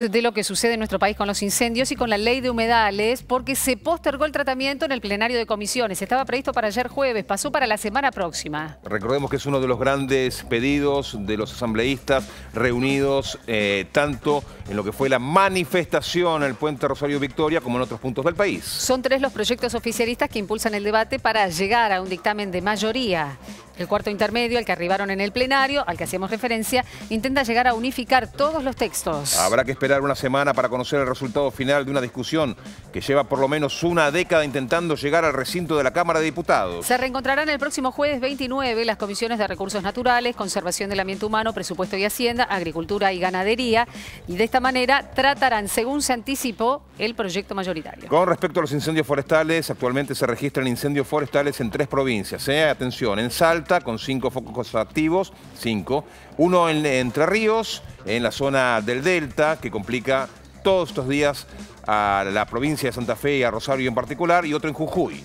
de lo que sucede en nuestro país con los incendios y con la ley de humedales, porque se postergó el tratamiento en el plenario de comisiones. Estaba previsto para ayer jueves, pasó para la semana próxima. Recordemos que es uno de los grandes pedidos de los asambleístas reunidos eh, tanto en lo que fue la manifestación en el puente Rosario Victoria como en otros puntos del país. Son tres los proyectos oficialistas que impulsan el debate para llegar a un dictamen de mayoría. El cuarto intermedio, al que arribaron en el plenario, al que hacíamos referencia, intenta llegar a unificar todos los textos. Habrá que esperar una semana para conocer el resultado final de una discusión que lleva por lo menos una década intentando llegar al recinto de la Cámara de Diputados. Se reencontrarán el próximo jueves 29 las comisiones de recursos naturales, conservación del ambiente humano, presupuesto y hacienda, agricultura y ganadería. Y de esta manera tratarán, según se anticipó, el proyecto mayoritario. Con respecto a los incendios forestales, actualmente se registran incendios forestales en tres provincias. ¿eh? Atención, en Salta con cinco focos activos, cinco. Uno en Entre Ríos, en la zona del Delta, que complica todos estos días a la provincia de Santa Fe y a Rosario en particular, y otro en Jujuy.